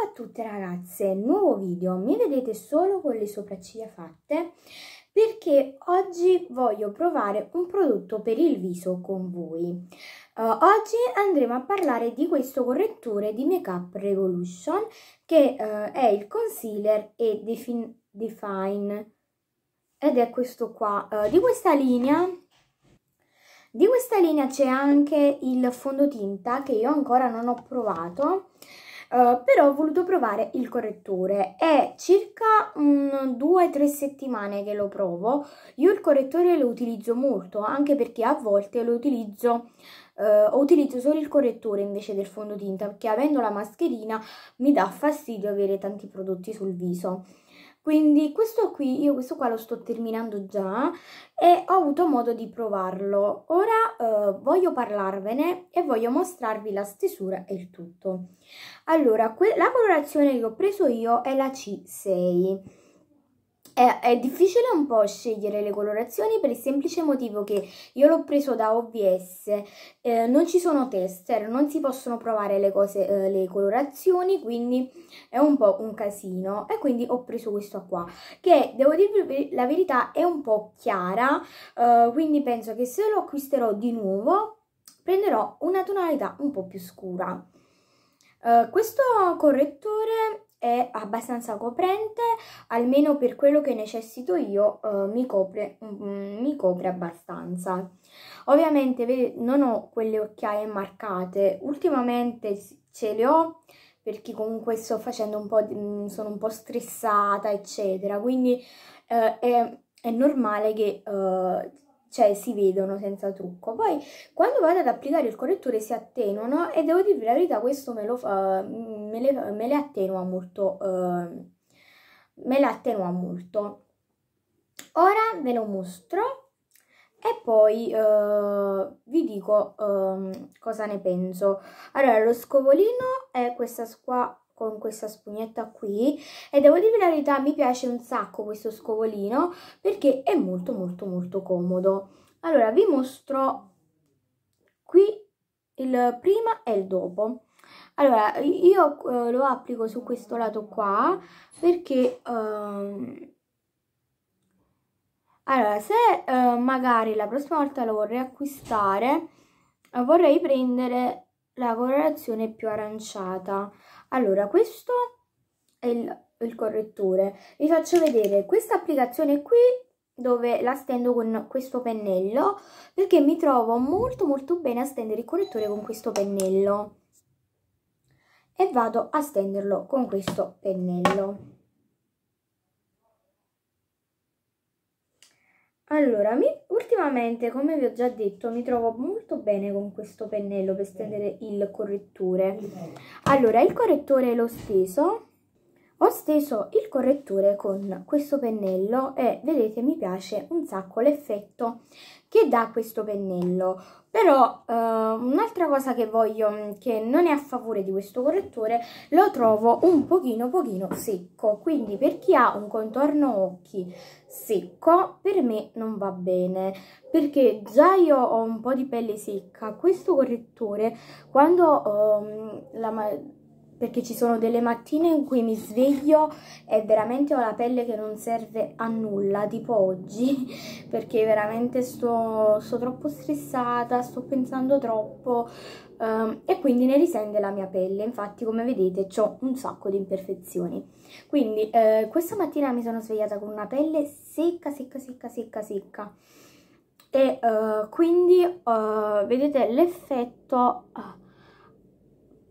Ciao a tutte ragazze, nuovo video, mi vedete solo con le sopracciglia fatte perché oggi voglio provare un prodotto per il viso con voi. Uh, oggi andremo a parlare di questo correttore di Make Up Revolution che uh, è il concealer e define ed è questo qua. Uh, di questa linea di questa linea c'è anche il fondotinta che io ancora non ho provato eh, però ho voluto provare il correttore. È circa 2-3 settimane che lo provo. Io il correttore lo utilizzo molto, anche perché a volte lo utilizzo... Uh, utilizzo solo il correttore invece del fondotinta perché avendo la mascherina mi dà fastidio avere tanti prodotti sul viso quindi questo qui, io questo qua lo sto terminando già e ho avuto modo di provarlo. Ora eh, voglio parlarvene e voglio mostrarvi la stesura e il tutto. Allora, la colorazione che ho preso io è la C6 è, è, difficile un po' scegliere le colorazioni per il semplice motivo che io l'ho preso da OBS, eh, non ci sono tester, non si possono provare le, cose, eh, le colorazioni, quindi è un po' un casino e quindi ho preso questo qua, che devo dirvi la verità è un po' chiara, eh, quindi penso che se lo acquisterò di nuovo prenderò una tonalità un po' più scura. Eh, questo correttore è abbastanza coprente, almeno per quello che necessito io eh, mi, copre, mm, mi copre abbastanza. Ovviamente vede, non ho quelle occhiaie marcate, ultimamente ce le ho perché comunque sto facendo un po', di, mm, sono un po' stressata eccetera, quindi eh, è, è, normale che... Eh, cioè si vedono senza trucco. Poi quando vado ad applicare il correttore si attenuano e devo dirvi la verità, questo me, lo fa, mm, me, le, me le, attenua molto. Eh, me le attenua molto. Ora ve lo mostro e poi eh, vi dico eh, cosa ne penso. Allora, lo scovolino è questa qua con questa spugnetta qui e devo dire la verità mi piace un sacco questo scovolino perché è molto molto molto comodo allora vi mostro qui il prima e il dopo allora io eh, lo applico su questo lato qua perché ehm... allora se eh, magari la prossima volta lo vorrei acquistare vorrei prendere la colorazione più aranciata allora, questo è il, il correttore. Vi faccio vedere questa applicazione qui dove la stendo con questo pennello perché mi trovo molto molto bene a stendere il correttore con questo pennello e vado a stenderlo con questo pennello Allora, mi, ultimamente, come vi ho già detto, mi trovo molto bene con questo pennello per stendere il correttore. Allora, il correttore l'ho steso. Ho steso il correttore con questo pennello e vedete mi piace un sacco l'effetto che dà questo pennello però eh, un'altra cosa che voglio mm, che non è a favore di questo correttore lo trovo un pochino pochino secco quindi per chi ha un contorno occhi secco per me non va bene perché già io ho un po' di pelle secca questo correttore quando eh, la perché ci sono delle mattine in cui mi sveglio e veramente ho la pelle che non serve a nulla, tipo oggi, perché veramente sto, sto troppo stressata, sto pensando troppo um, e quindi ne risente la mia pelle, infatti come vedete ho un sacco di imperfezioni. Quindi eh, questa mattina mi sono svegliata con una pelle secca, secca, secca, secca, secca e uh, quindi uh, vedete l'effetto... Uh,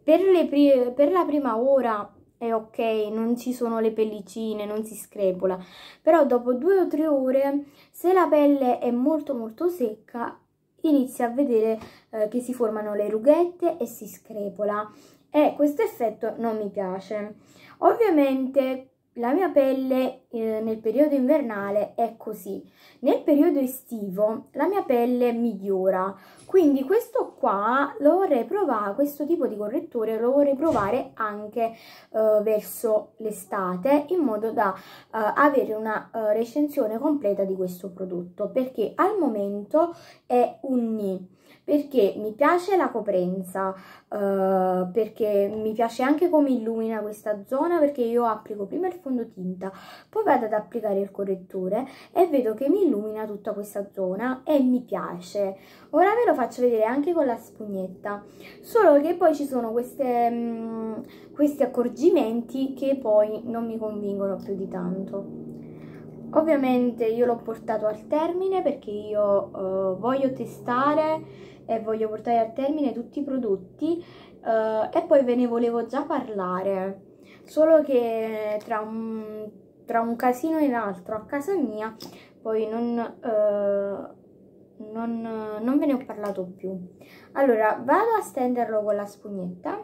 per, pri- per la prima ora è ok, non ci sono le pellicine, non si screpola, però dopo due o tre ore, se la pelle è molto molto secca, inizia a vedere eh, che si formano le rughette e si screpola e questo effetto non mi piace. Ovviamente la mia pelle eh, nel periodo invernale è così. Nel periodo estivo la mia pelle migliora, quindi questo qua lo vorrei provare, questo tipo di correttore lo vorrei provare anche eh, verso l'estate in modo da eh, avere una eh, recensione completa di questo prodotto perché al momento è un ni perché mi piace la coprenza, eh, perché mi piace anche come illumina questa zona perché io applico prima il fondotinta, poi vado ad applicare il correttore e vedo che mi illumina tutta questa zona e mi piace. Ora ve lo faccio vedere anche con la spugnetta, solo che poi ci sono queste, mh, mm, questi accorgimenti che poi non mi convincono più di tanto. Ovviamente io l'ho portato al termine perché io eh, voglio testare e voglio portare a termine tutti i prodotti eh, e poi ve ne volevo già parlare, solo che tra un, tra un casino e l'altro a casa mia poi non, eh, non, non ve ne ho parlato più. Allora vado a stenderlo con la spugnetta.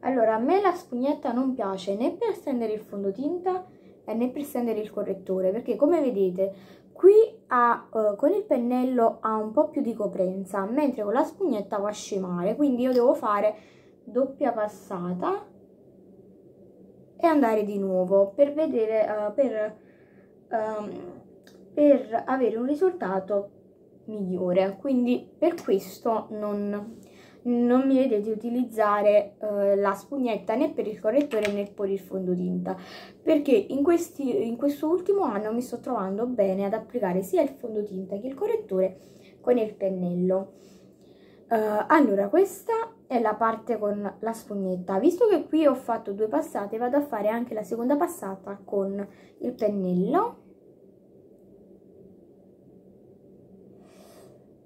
Allora, a me la spugnetta non piace né per stendere il fondotinta eh, né per stendere il correttore perché come vedete qui ha, eh, con il pennello ha un po' più di coprenza mentre con la spugnetta va a scemare quindi io devo fare doppia passata e andare di nuovo per vedere eh, per, ehm, per avere un risultato migliore quindi per questo non non mi vedete utilizzare eh, la spugnetta né per il correttore né per il fondotinta perché in, questi, in quest'ultimo anno mi sto trovando bene ad applicare sia il fondotinta che il correttore con il pennello Uh, allora, questa è la parte con la spugnetta. Visto che qui ho fatto due passate, vado a fare anche la seconda passata con il pennello.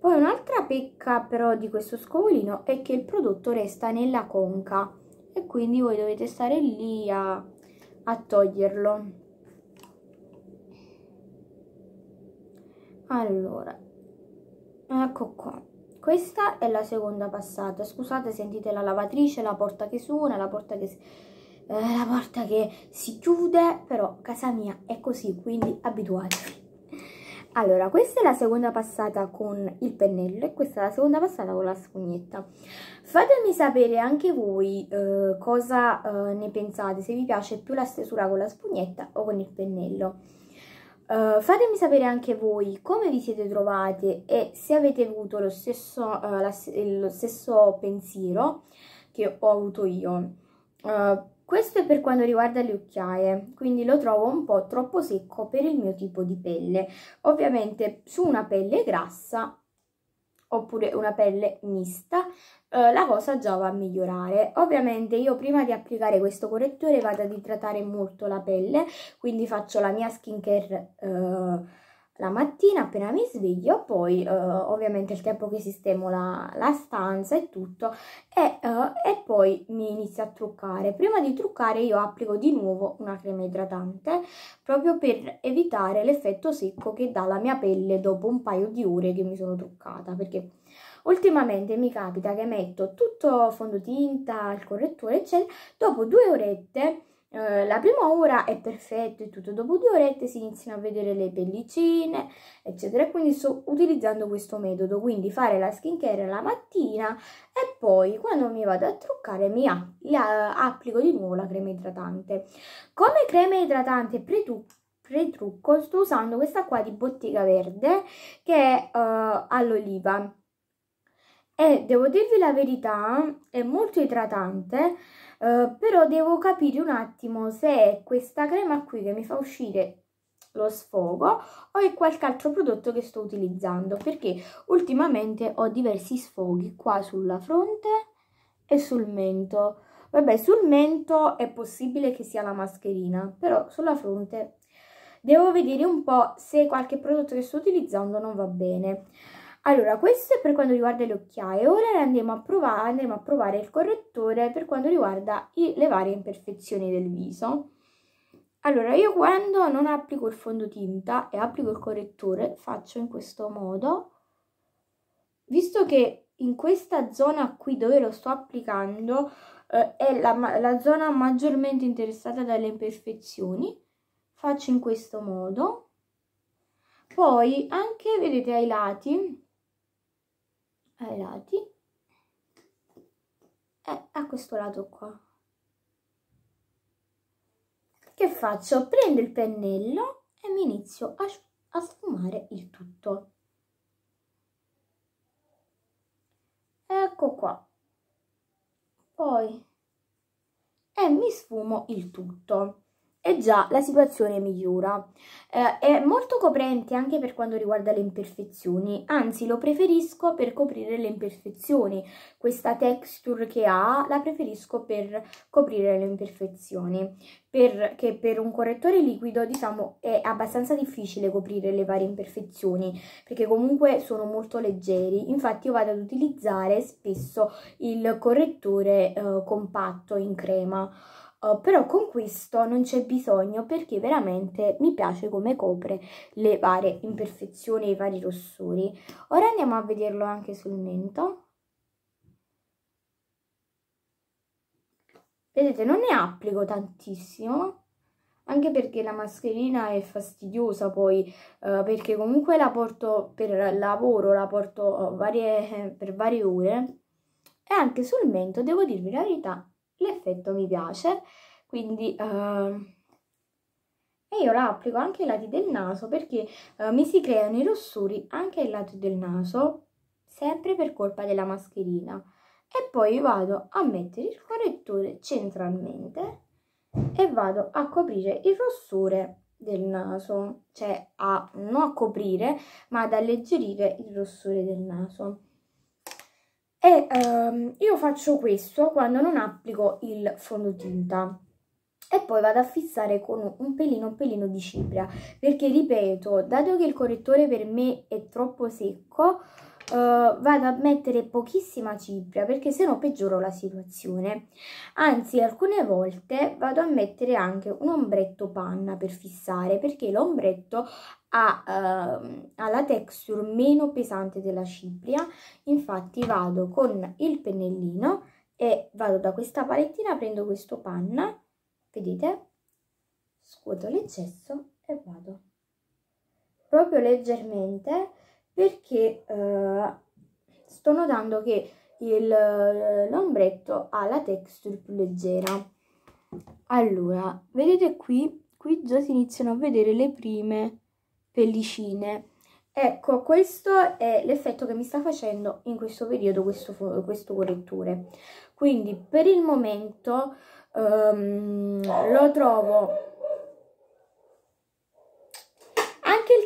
Poi un'altra pecca però di questo scovolino è che il prodotto resta nella conca e quindi voi dovete stare lì a, a toglierlo. Allora, ecco qua. Questa è la seconda passata. Scusate, sentite la lavatrice, la porta che suona, la porta che, eh, la porta che si chiude, però casa mia è così, quindi abituatevi. Allora, questa è la seconda passata con il pennello e questa è la seconda passata con la spugnetta. Fatemi sapere anche voi eh, cosa eh, ne pensate, se vi piace più la stesura con la spugnetta o con il pennello. Uh, fatemi sapere anche voi come vi siete trovate e se avete avuto lo stesso, uh, la, lo stesso pensiero che ho avuto io. Uh, questo è per quanto riguarda le occhiaie, quindi lo trovo un po' troppo secco per il mio tipo di pelle. Ovviamente su una pelle grassa oppure una pelle mista, eh, la cosa già va a migliorare. Ovviamente io prima di applicare questo correttore vado ad idratare molto la pelle, quindi faccio la mia skincare eh, la mattina appena mi sveglio, poi eh, ovviamente il tempo che sistemo la, la stanza e tutto e, eh, e, poi mi inizio a truccare. Prima di truccare io applico di nuovo una crema idratante proprio per evitare l'effetto secco che dà la mia pelle dopo un paio di ore che mi sono truccata perché ultimamente mi capita che metto tutto fondotinta, il correttore eccetera, dopo due orette eh, la prima ora è perfetta e tutto, dopo due orette si iniziano a vedere le pellicine, eccetera. Quindi sto utilizzando questo metodo, quindi fare la skincare la mattina e poi quando mi vado a truccare mi applico di nuovo la crema idratante. Come crema idratante pre-trucco sto usando questa qua di Bottega Verde che è uh, all'oliva e devo dirvi la verità è molto idratante eh, però devo capire un attimo se è questa crema qui che mi fa uscire lo sfogo o è qualche altro prodotto che sto utilizzando perché ultimamente ho diversi sfoghi qua sulla fronte e sul mento vabbè sul mento è possibile che sia la mascherina però sulla fronte devo vedere un po' se qualche prodotto che sto utilizzando non va bene allora, questo è per quanto riguarda le occhiaie, ora andiamo a, provare, andremo a provare il correttore per quanto riguarda i, le varie imperfezioni del viso. Allora, io quando non applico il fondotinta e applico il correttore, faccio in questo modo, visto che in questa zona qui dove lo sto applicando eh, è la, la zona maggiormente interessata dalle imperfezioni, faccio in questo modo. Poi anche, vedete, ai lati ai lati e a questo lato qua. Che faccio? Prendo il pennello e mi inizio a, a sfumare il tutto. Ecco qua. Poi e mi sfumo il tutto e già la situazione migliora. Eh, è molto coprente anche per quanto riguarda le imperfezioni, anzi lo preferisco per coprire le imperfezioni, questa texture che ha la preferisco per coprire le imperfezioni, perché per un correttore liquido diciamo è abbastanza difficile coprire le varie imperfezioni, perché comunque sono molto leggeri, infatti io vado ad utilizzare spesso il correttore eh, compatto in crema. Eh, però con questo non c'è bisogno perché veramente mi piace come copre le varie imperfezioni e i vari rossori. Ora andiamo a vederlo anche sul mento. Vedete, non ne applico tantissimo, anche perché la mascherina è fastidiosa poi, eh, perché comunque la porto per lavoro, la porto oh, varie, per varie ore. E anche sul mento, devo dirvi la verità, l'effetto mi piace, quindi... Uh, e io la applico anche ai lati del naso perché uh, mi si creano i rossori anche ai lati del naso, sempre per colpa della mascherina. E poi vado a mettere il correttore centralmente e vado a coprire il rossore del naso, cioè a non a coprire, ma ad alleggerire il rossore del naso e ehm, io faccio questo quando non applico il fondotinta e poi vado a fissare con un pelino un pelino di cipria perché ripeto dato che il correttore per me è troppo secco uh, vado a mettere pochissima cipria perché sennò peggioro la situazione anzi alcune volte vado a mettere anche un ombretto panna per fissare perché l'ombretto ha, uh, ha la texture meno pesante della cipria infatti vado con il pennellino e vado da questa palettina prendo questo panna vedete scuoto l'eccesso e vado proprio leggermente perché eh, sto notando che eh, l'ombretto ha la texture più leggera. Allora, vedete qui, qui già si iniziano a vedere le prime pellicine. Ecco, questo è l'effetto che mi sta facendo in questo periodo questo, questo correttore. Quindi per il momento um, lo trovo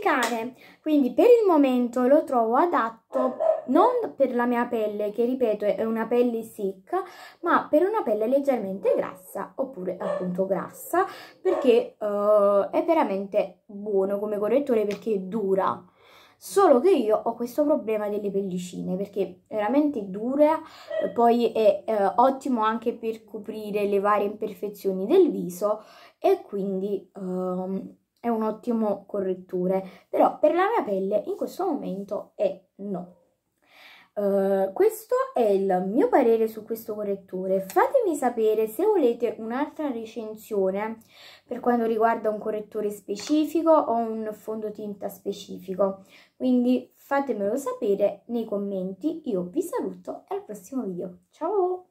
applicare. Quindi per il momento lo trovo adatto non per la mia pelle, che ripeto è una pelle secca, ma per una pelle leggermente grassa oppure appunto grassa, perché uh, è veramente buono come correttore perché dura. Solo che io ho questo problema delle pellicine perché è veramente dura, poi è eh, ottimo anche per coprire le varie imperfezioni del viso e quindi um, è un ottimo correttore, però per la mia pelle in questo momento è no. Uh, questo è il mio parere su questo correttore fatemi sapere se volete un'altra recensione per quanto riguarda un correttore specifico o un fondotinta specifico quindi fatemelo sapere nei commenti io vi saluto e al prossimo video ciao